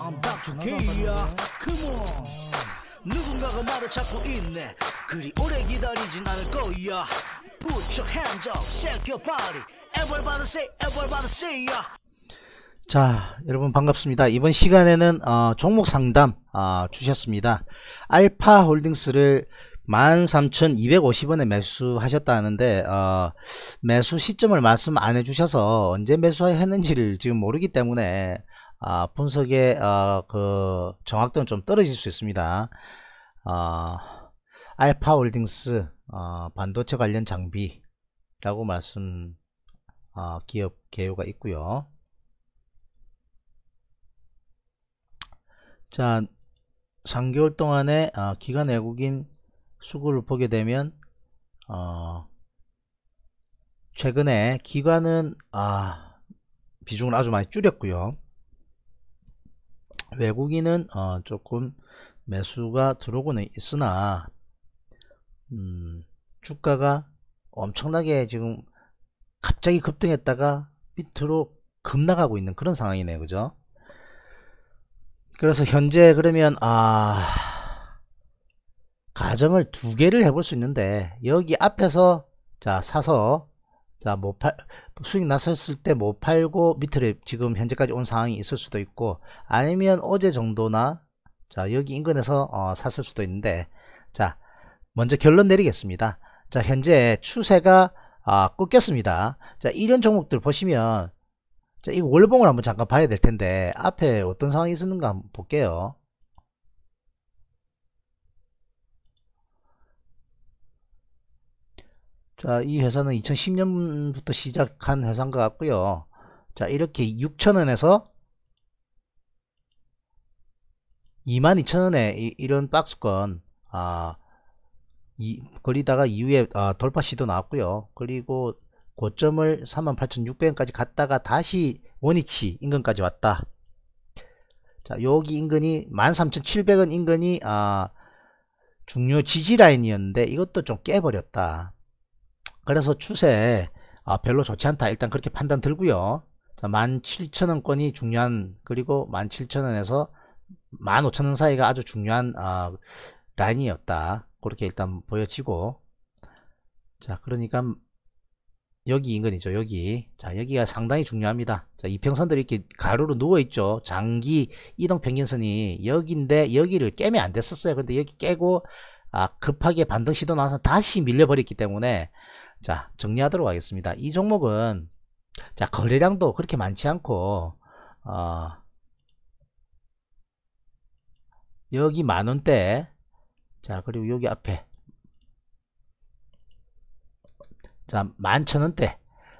I'm back to K야 e Come on 누군가가 말을 찾고 있네 그리 오래 기다리진 않을 거야 Put your hands up, shake your body Everybody say, everybody say ya 자 여러분 반갑습니다 이번 시간에는 어, 종목 상담 어, 주셨습니다 알파 홀딩스를 13,250원에 매수하셨다는데 어, 매수 시점을 말씀 안 해주셔서 언제 매수했는지를 지금 모르기 때문에 아, 분석의 아, 어, 그 정확도는 좀 떨어질 수 있습니다. 아, 어, 알파홀딩스 아, 어, 반도체 관련 장비라고 말씀 아, 기업 개요가 있고요. 자, 3개월 동안의 아, 기간 외국인 수급을 보게 되면 어, 최근에 기관은 아, 비중을 아주 많이 줄였고요. 외국인은 어, 조금 매수가 들어오고는 있으나 음, 주가가 엄청나게 지금 갑자기 급등했다가 밑으로 급나가고 있는 그런 상황이네요 그죠 그래서 현재 그러면 아 가정을 두 개를 해볼 수 있는데 여기 앞에서 자 사서 자, 못 뭐 팔, 수익 났었을 때못 뭐 팔고 밑으로 지금 현재까지 온 상황이 있을 수도 있고 아니면 어제 정도나 자, 여기 인근에서 어, 샀을 수도 있는데 자, 먼저 결론 내리겠습니다. 자, 현재 추세가 아, 꺾였습니다. 자, 이런 종목들 보시면 자, 이 월봉을 한번 잠깐 봐야 될 텐데 앞에 어떤 상황이 있었는가 한번 볼게요. 자, 이 회사는 2010년부터 시작한 회사인 것 같고요. 자, 이렇게 6천원에서 22,000원에 이, 런 박스권 아, 이, 걸리다가 이후에 아, 돌파 시도 나왔고요. 그리고 고점을 38,600원까지 갔다가 다시 원위치 인근까지 왔다. 자, 여기 인근이 13,700원 인근이 아, 중요 지지 라인이었는데 이것도 좀 깨버렸다. 그래서 추세 아, 별로 좋지 않다 일단 그렇게 판단 들고요 17,000원권이 중요한 그리고 17,000원에서 15,000원 사이가 아주 중요한 아, 라인이었다 그렇게 일단 보여지고 자 그러니까 여기 인근이죠 여기 자 여기가 상당히 중요합니다 자 이평선들이 이렇게 가로로 누워있죠 장기 이동평균선이 여기인데 여기를 깨면 안 됐었어요 근데 여기 깨고 아 급하게 반등 시도 나서 와 다시 밀려버렸기 때문에 자 정리하도록 하겠습니다 이 종목은 자 거래량도 그렇게 많지 않고 어, 여기 만원대 자 그리고 여기 앞에 자 만 천원대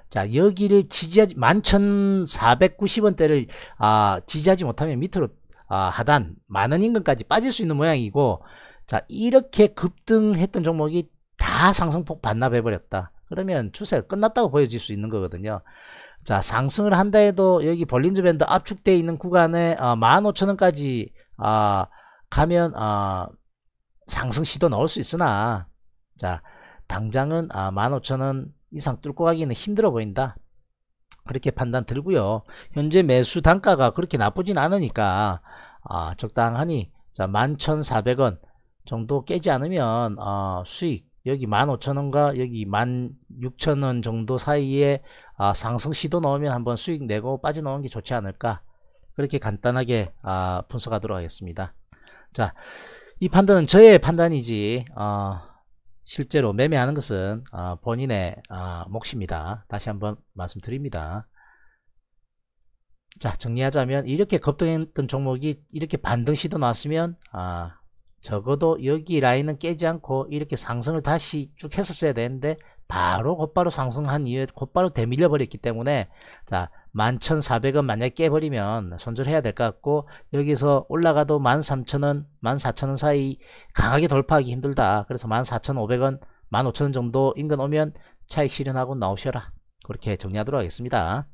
자 여기를 지지하지 만천사백구십 원대를 아 지지하지 못하면 밑으로 아, 하단 만원 인근까지 빠질 수 있는 모양이고 자 이렇게 급등했던 종목이 다 상승폭 반납해 버렸다 그러면 추세가 끝났다고 보여질 수 있는 거거든요 자 상승을 한다 해도 여기 볼린즈 밴드 압축되어 있는 구간에 어, 15,000원까지 어, 아, 가면 어, 상승 시도 넣을 수 있으나 자 당장은 아, 15,000원 이상 뚫고 가기는 힘들어 보인다 그렇게 판단 들고요 현재 매수 단가가 그렇게 나쁘진 않으니까 아, 적당하니 자 11,400원 정도 깨지 않으면 어, 수익 여기 15,000원과 여기 16,000원 정도 사이에 아, 상승 시도 넣으면 한번 수익 내고 빠져나오는 게 좋지 않을까 그렇게 간단하게 아, 분석하도록 하겠습니다 자이 판단은 저의 판단이지 어, 실제로 매매하는 것은 어, 본인의 어, 몫입니다 다시 한번 말씀드립니다 자 정리하자면 이렇게 급등했던 종목이 이렇게 반등 시도 나왔으면 아, 적어도 여기 라인은 깨지 않고 이렇게 상승을 다시 쭉 했었어야 되는데 바로 곧바로 상승한 이후에 곧바로 대밀려 버렸기 때문에 자 11,400원 만약에 깨버리면 손절해야 될 것 같고 여기서 올라가도 13,000원, 14,000원 사이 강하게 돌파하기 힘들다. 그래서 14,500원, 15,000원 정도 인근 오면 차익 실현하고 나오셔라. 그렇게 정리하도록 하겠습니다.